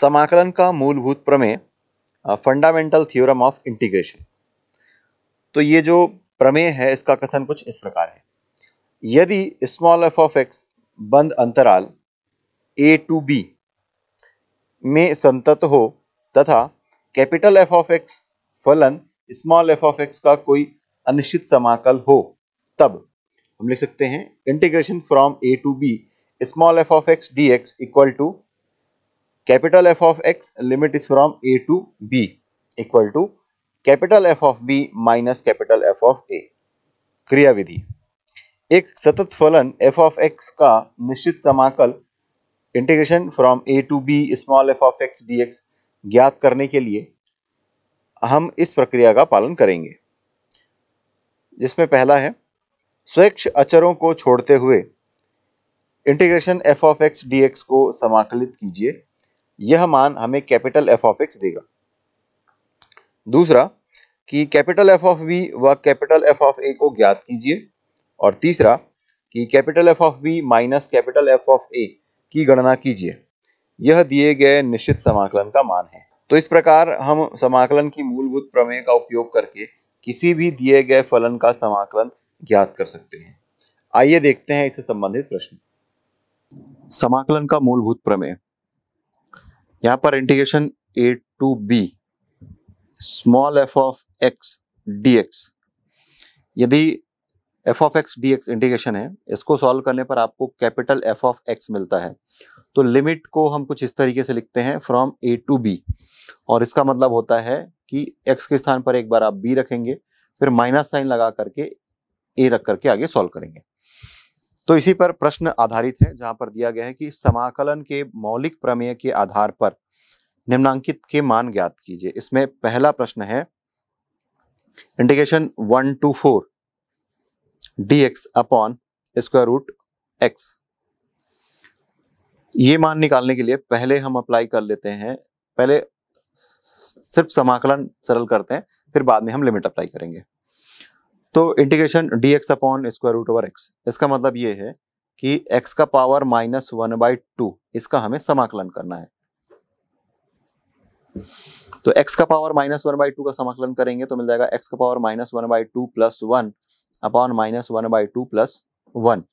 समाकलन का मूलभूत प्रमेय फंडामेंटल थ्योरम ऑफ इंटीग्रेशन तो ये जो प्रमेय है इसका कथन कुछ इस प्रकार है यदि स्मॉल एफ ऑफ एक्स बंद अंतराल ए टू बी में संतत हो तथा कैपिटल एफ ऑफ एक्स फलन स्मॉल एफ ऑफ एक्स का कोई अनिश्चित समाकल हो तब हम लिख सकते हैं integration from a to b small f of x d x equal to capital F of x limit is from a to b equal to capital F of b minus capital F of a क्रिया विधि एक सतत फलन f of x का निश्चित समाकल integration from a to b small f of x dx ज्ञात करने के लिए हम इस प्रक्रिया का पालन करेंगे जिसमें पहला है स्वेच्छ अचरों को छोड़ते हुए integration f of x dx को समाकलित कीजिए यह मान हमें कैपिटल एफ ऑफ एक्स देगा दूसरा कि कैपिटल एफ ऑफ बी व कैपिटल एफ ऑफ ए को ज्ञात कीजिए और तीसरा कि capital F of b minus capital F of a की गणना कीजिए यह दिए गए निश्चित समाकलन का मान है तो इस प्रकार हम समाकलन की मूलभूत प्रमेय का उपयोग करके किसी भी दिए गए फलन का समाकलन ज्ञात कर सकते हैं आइए देखते हैं इससे संबंधित प्रश्न समाकलन का मूलभूत प्रमेय यहाँ पर integration a to b small f of x d x यदि f of x d x integration है इसको सॉल्व करने पर आपको कैपिटल एफ ऑफ एक्स मिलता है तो लिमिट को हम कुछ इस तरीके से लिखते हैं फ्रॉम ए टू बी और इसका मतलब होता है कि एक्स के स्थान पर एक बार आप बी रखेंगे फिर माइनस साइन लगा करके ए रख करके आगे सॉल्व करेंगे तो इसी पर प्रश्न आधारित है जहां पर दिया गया है कि समाकलन के मौलिक प्रमेय के आधार पर निम्नांकित के मान ज्ञात कीजिए इसमें पहला प्रश्न है integration one to four d x upon square root x ये मान निकालने के लिए पहले हम अप्लाई कर लेते हैं पहले सिर्फ समाकलन सरल करते हैं फिर बाद में हम लिमिट अप्लाई करेंगे तो integration d x upon square root over x इसका मतलब ये है कि एक्स का power minus one by two इसका हमें समाकलन करना है तो एक्स का power minus one by two का समाकलन करेंगे तो मिल जाएगा एक्स का power minus one by two plus one upon minus one by two plus one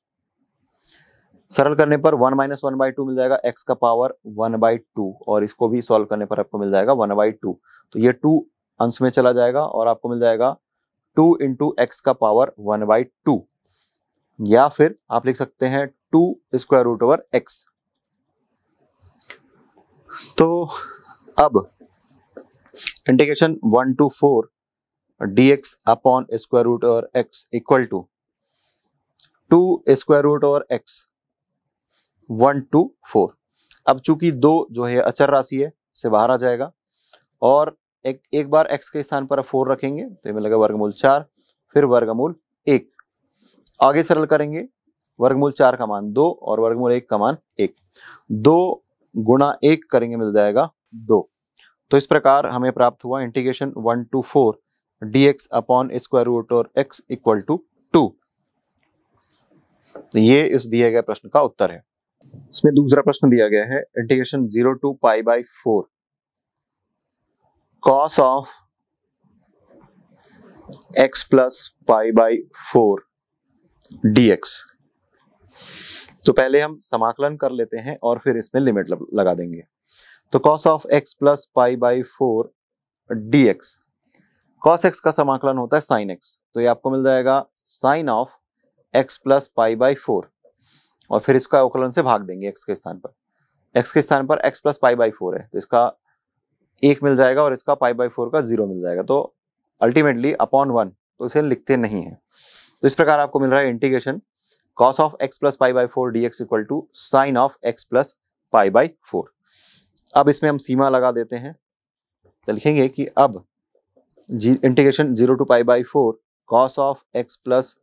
सरल करने पर one minus one by two मिल जाएगा एक्स का पावर वन बाई टू और इसको भी सॉल्व करने पर आपको मिल जाएगा वन बाई टू तो ये टू अंश में चला जाएगा और आपको मिल जाएगा टू इंटू एक्स का पावर वन बाई टू या फिर आप लिख सकते हैं two square root over x तो अब integration one to four d x upon square root over x equal to two square root over x one to four अब चूंकि दो जो है अचर राशि है से बाहर आ जाएगा और एक एक बार एक्स के स्थान पर फोर रखेंगे तो ये मिलेगा वर्गमूल चार फिर वर्गमूल एक आगे सरल करेंगे वर्गमूल चार का मान दो और वर्गमूल एक का मान एक दो गुणा एक करेंगे मिल जाएगा दो तो इस प्रकार हमें प्राप्त हुआ integration one to four d x upon square root और एक्स इक्वल टू टू ये इस दिए गए प्रश्न का उत्तर है इसमें दूसरा प्रश्न दिया गया है integration zero to pi by four cos of x plus pi by four dx तो पहले हम समाकलन कर लेते हैं और फिर इसमें लिमिट लगा देंगे तो cos of x plus pi by four d x cos x का समाकलन होता है साइन एक्स तो ये आपको मिल जाएगा sine of x plus pi by four और फिर इसका अवकलन से भाग देंगे एक्स के स्थान पर एक्स के स्थान पर x plus pi by four है तो इसका एक मिल जाएगा और इसका पाई बाई फोर का जीरो मिल जाएगा तो अल्टीमेटली अपॉन वन तो इसे लिखते नहीं है तो इस प्रकार आपको मिल रहा है integration cos of x plus pi by four d x equal to sine of x plus pi by four अब इसमें हम सीमा लगा देते हैं तो लिखेंगे कि अब जी integration zero to pi by four cos of x plus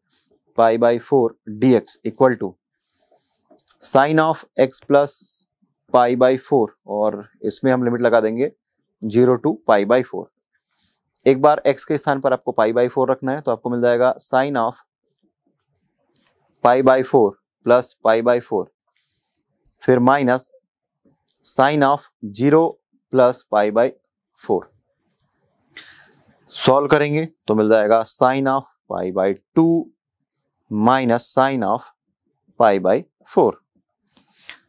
pi by four d x equal to sine of x plus pi by four और इसमें हम लिमिट लगा देंगे zero to pi by four एक बार एक्स के स्थान पर आपको पाई बाई फोर रखना है तो आपको मिल जाएगा sine of pi by four plus pi by four फिर minus sine of zero plus pi by four solve करेंगे तो मिल जाएगा sine of pi by two minus sine of pi by four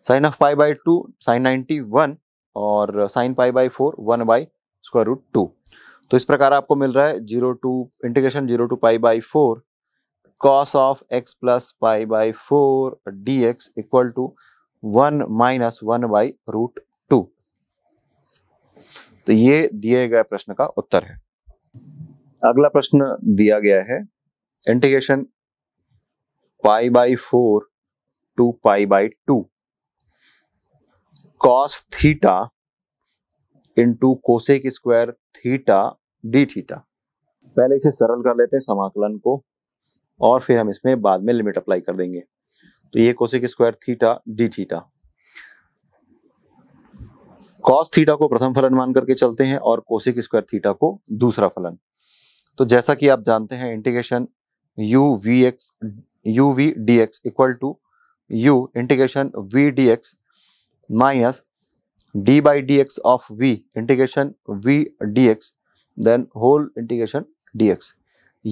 sine of pi by two sine ninety one और sine pi by four one by square root two तो इस प्रकार आपको मिल रहा है zero to integration zero to pi by four cos of x plus pi by four d x equal to one minus one by root two तो ये दिए गए प्रश्न का उत्तर है अगला प्रश्न दिया गया है integration pi by four to pi by two cos theta into cosec square theta d theta पहले इसे सरल कर लेते हैं समाकलन को और फिर हम इसमें बाद में लिमिट अप्लाई कर देंगे तो ये cosec square theta d theta cos theta को प्रथम फलन मान करके चलते हैं और कोसेक स्क्वायर थीटा को दूसरा फलन तो जैसा कि आप जानते हैं integration u v x u v d x equal to u integration v d x minus d by dx of v integration v dx then whole integration dx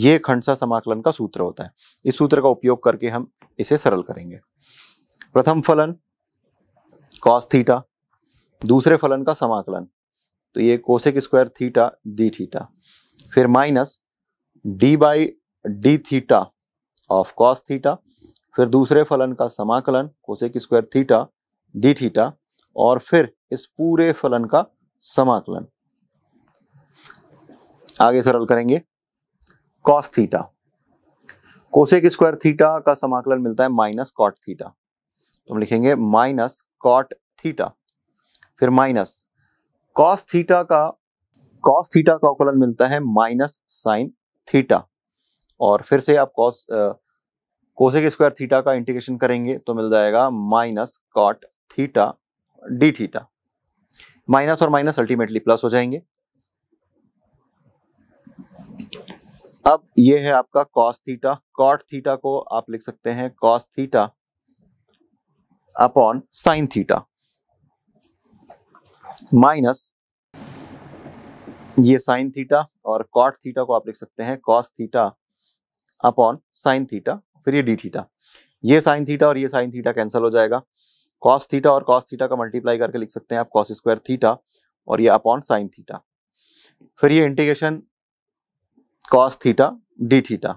ये खंडसा समाकलन का सूत्र होता है इस सूत्र का उपयोग करके हम इसे सरल करेंगे प्रथम फलन कॉस थीटा दूसरे फलन का समाकलन तो ये cosec square theta d theta फिर minus d by d theta of cos theta फिर दूसरे फलन का समाकलन cosec square theta d theta और फिर इस पूरे फलन का समाकलन आगे सरल करेंगे cos theta cosec square theta का समाकलन मिलता है माइनस कॉट थीटा तो हम लिखेंगे माइनस कॉट थीटा फिर माइनस कॉस थीटा का कॉस थीटा का अवकलन मिलता है माइनस साइन थीटा और फिर से आप कॉस कोसेक स्क्वायर थीटा का इंटीग्रेशन करेंगे तो मिल जाएगा minus cot theta d theta minus और माइनस अल्टीमेटली प्लस हो जाएंगे अब ये है आपका कॉस थीटा कॉट थीटा को आप लिख सकते हैं cos theta upon sine theta minus ये साइन थीटा और कॉट थीटा को आप लिख सकते हैं cos theta upon sine theta फिर ये डी थीटा ये साइन थीटा और ये साइन थीटा कैंसिल हो जाएगा कॉस थीटा और कॉस थीटा का मल्टीप्लाई करके लिख सकते हैं आप कॉस स्क्वायर थीटा और ये अपॉन साइन थीटा फिर ये integration cos theta d theta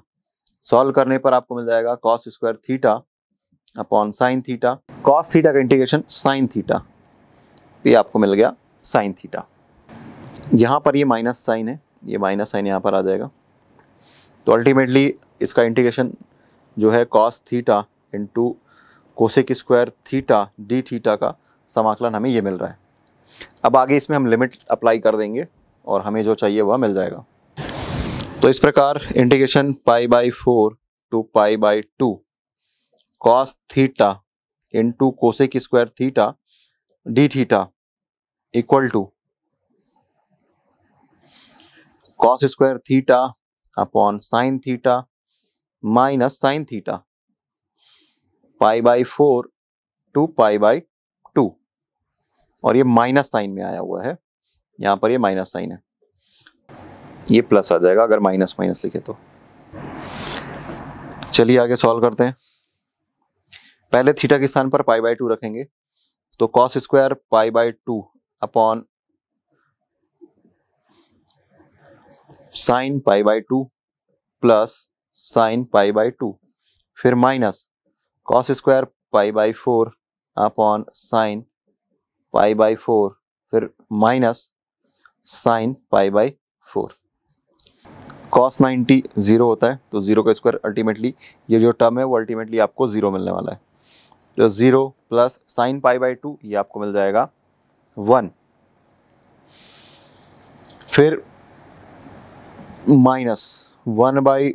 solve करने पर आपको मिल जाएगा cos square theta upon sine theta cos theta का इंटीग्रेशन साइन थीटा ये आपको मिल गया साइन थीटा यहाँ पर ये माइनस साइन है ये माइनस साइन यहाँ पर आ जाएगा तो अल्टीमेटली इसका इंटीग्रेशन जो है cos theta into cosec square theta d theta का समाकलन हमें ये मिल रहा है अब आगे इसमें हम लिमिट अप्लाई कर देंगे और हमें जो चाहिए वह मिल जाएगा तो इस प्रकार integration pi by four to pi by two cos theta into cosec square theta d theta equal to cos square theta upon sine theta minus sine theta pi by four to pi by two और ये minus sign में आया हुआ है यहाँ पर ये minus sign है ये प्लस आ जाएगा अगर माइनस माइनस लिखे तो चलिए आगे सॉल्व करते हैं पहले थीटा के स्थान पर पाई बाई टू रखेंगे तो cos square pi by two upon sine pi by two plus sine pi by two फिर minus cos square pi by four upon sine pi by four फिर minus sine pi by four cos ninety zero होता है तो zero का square ultimately ये जो term है वो अल्टीमेटली आपको ज़ीरो मिलने वाला है तो zero plus sine pi by two ये आपको मिल जाएगा वन फिर minus one by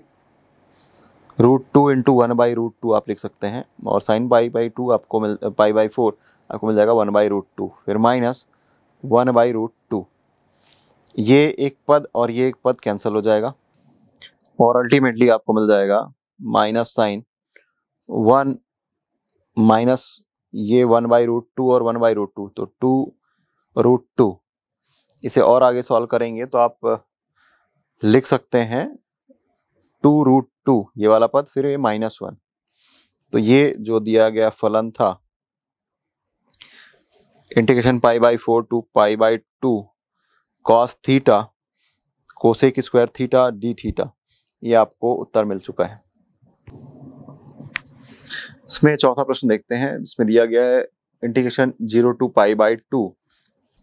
root two into one by root two आप लिख सकते हैं और साइन पाई बाई टू आपको मिल पाई बाई फोर आपको मिल जाएगा वन बाई रूट टू फिर minus one by root two ये एक पद और ये एक पद कैंसिल हो जाएगा और अल्टीमेटली आपको मिल जाएगा माइनस साइन वन माइनस ये वन बाई रूट टू और वन बाई रूट टू तो टू रूट टू इसे और आगे सॉल्व करेंगे तो आप लिख सकते हैं टू रूट टू ये वाला पद फिर ये माइनस वन तो ये जो दिया गया फलन था integration pi by four to pi by two cos theta cosec square theta d theta ये आपको उत्तर मिल चुका है इसमें चौथा प्रश्न देखते हैं जिसमें दिया गया है integration zero to pi by two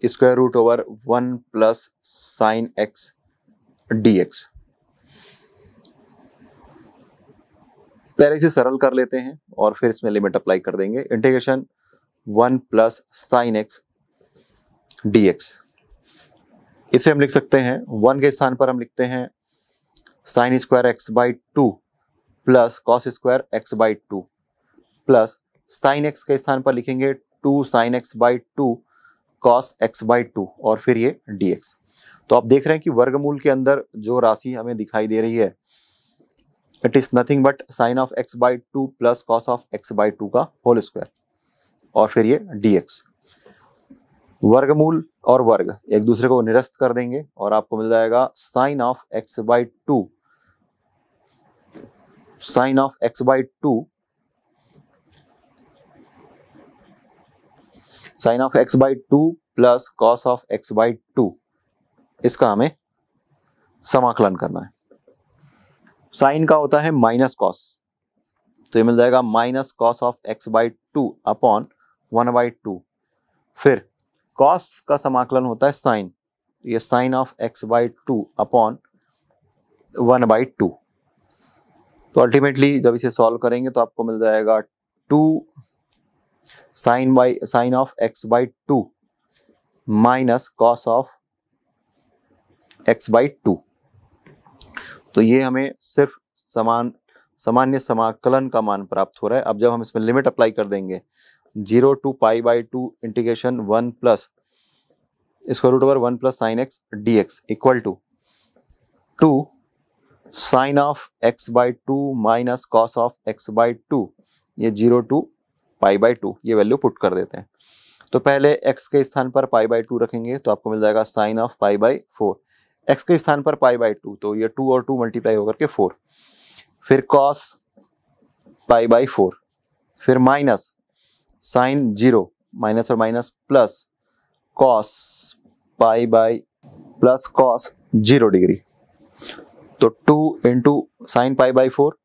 square root over one plus sine x d x पहले इसे सरल कर लेते हैं और फिर इसमें लिमिट अप्लाई कर देंगे integration one plus sine x d x इसे हम लिख सकते हैं वन के स्थान पर हम लिखते हैं sine square x by two plus cos square x by two plus sine x के स्थान पर लिखेंगे two sine x by two cos x by two और फिर ये डी एक्स तो आप देख रहे हैं कि वर्गमूल के अंदर जो राशि हमें दिखाई दे रही है it is nothing but sine of x by two plus cos of x by two का होल स्क्वायर और फिर ये डी एक्स वर्गमूल और वर्ग एक दूसरे को निरस्त कर देंगे और आपको मिल जाएगा sine of x by two sine of x by two sine of x by two plus cos of x by two इसका हमें समाकलन करना है साइन का होता है माइनस कॉस तो ये मिल जाएगा minus cos of x by two upon one by two फिर कॉस का समाकलन होता है साइन ये sine of x by two upon one by two तो अल्टीमेटली जब इसे सॉल्व करेंगे तो आपको मिल जाएगा two sine by sine of x by two minus cos of x by two तो ये हमें सिर्फ समान सामान्य समाकलन का मान प्राप्त हो रहा है अब जब हम इसमें लिमिट अप्लाई कर देंगे zero to pi by two integration one plus square root over one plus sine x d x equal to two sine of x by two minus cos of x by two ये zero to pi by two ये value put कर देते हैं तो पहले x के स्थान पर पाई बाई टू रखेंगे तो आपको मिल जाएगा sine of pi by four x के स्थान पर पाई बाई टू तो ये टू और टू मल्टीप्लाई होकर के फोर फिर कॉस पाई बाई फोर फिर माइनस साइन जीरो माइनस और minus plus cos pi by plus cos zero degree तो two into sine pi by four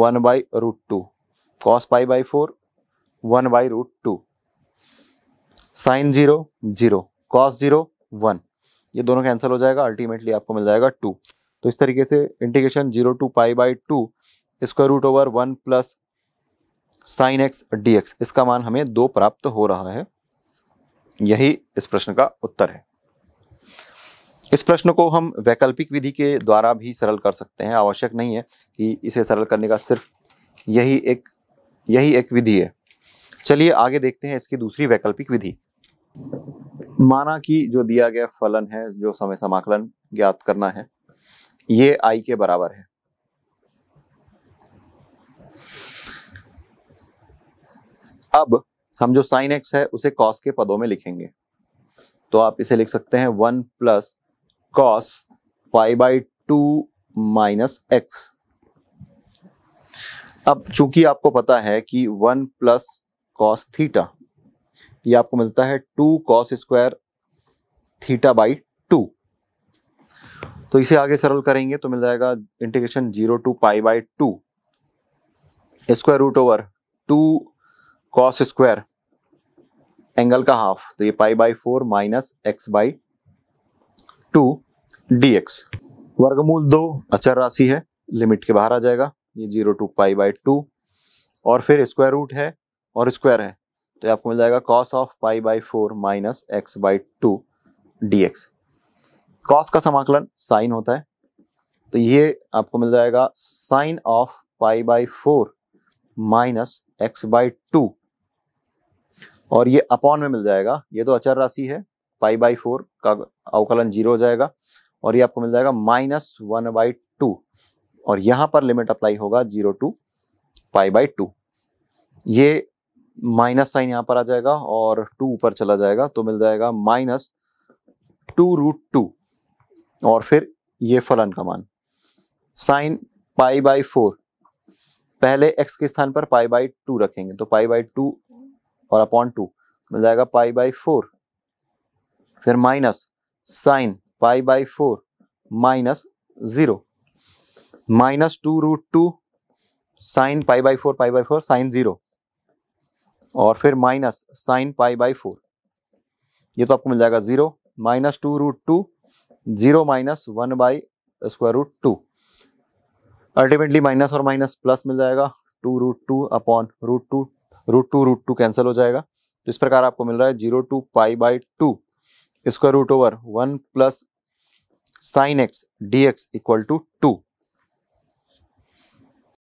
one by root two cos pi by four one by root two sine zero zero cos zero one ये दोनों cancel हो जाएगा ultimately आपको मिल जाएगा to तो इस तरीके से integration zero to pi by two square root over one plus sine x d x इसका मान हमें दो प्राप्त हो रहा है यही इस प्रश्न का उत्तर है इस प्रश्न को हम वैकल्पिक विधि के द्वारा भी सरल कर सकते हैं आवश्यक नहीं है कि इसे सरल करने का सिर्फ यही एक यही एक विधि है चलिए आगे देखते हैं इसकी दूसरी वैकल्पिक विधि माना कि जो दिया गया फलन है जो समय समाकलन ज्ञात करना है ये आई के बराबर है अब हम जो साइन एक्स है उसे कॉस के पदों में लिखेंगे तो आप इसे लिख सकते हैं one plus cos five by two minus x अब चूंकि आपको पता है कि वन प्लस कॉस थीटा ये आपको मिलता है two cos square theta by two तो इसे आगे सरल करेंगे तो मिल जाएगा integration zero to pi by two square root over two cos square angle का हाफ तो ये pi by four minus x by two d x वर्गमूल दो अचर राशि है लिमिट के बाहर आ जाएगा ये zero to pi by two और फिर स्क्वायर रूट है और स्क्वायर है तो आपको मिल जाएगा cos of pi by four minus x by two d x cos का समाकलन साइन होता है तो ये आपको मिल जाएगा sine of pi by four minus x by two और ये अपॉन में मिल जाएगा ये तो अचर राशि है पाई बाई फोर का अवकलन जीरो हो जाएगा और ये आपको मिल जाएगा माइनस वन बाई टू और यहां पर लिमिट अप्लाई होगा zero to pi by two ये माइनस साइन यहां पर आ जाएगा और टू ऊपर चला जाएगा तो मिल जाएगा माइनस टू रूट टू और फिर ये फलन का मान साइन पाई बाई फोर पहले एक्स के स्थान पर पाई बाई टू रखेंगे तो पाई बाई टू और अपॉन टू मिल जाएगा पाई बाई फोर फिर minus sine pi by four minus zero minus two root two sine pi by four pi by four sine zero और फिर minus sine pi by four ये तो आपको मिल जाएगा zero minus two root two zero minus one by square root two ultimately minus और minus plus मिल जाएगा two root two upon root two root two root two cancel हो जाएगा तो इस प्रकार आपको मिल रहा है zero to pi by two square root over one plus sine x d x equal to to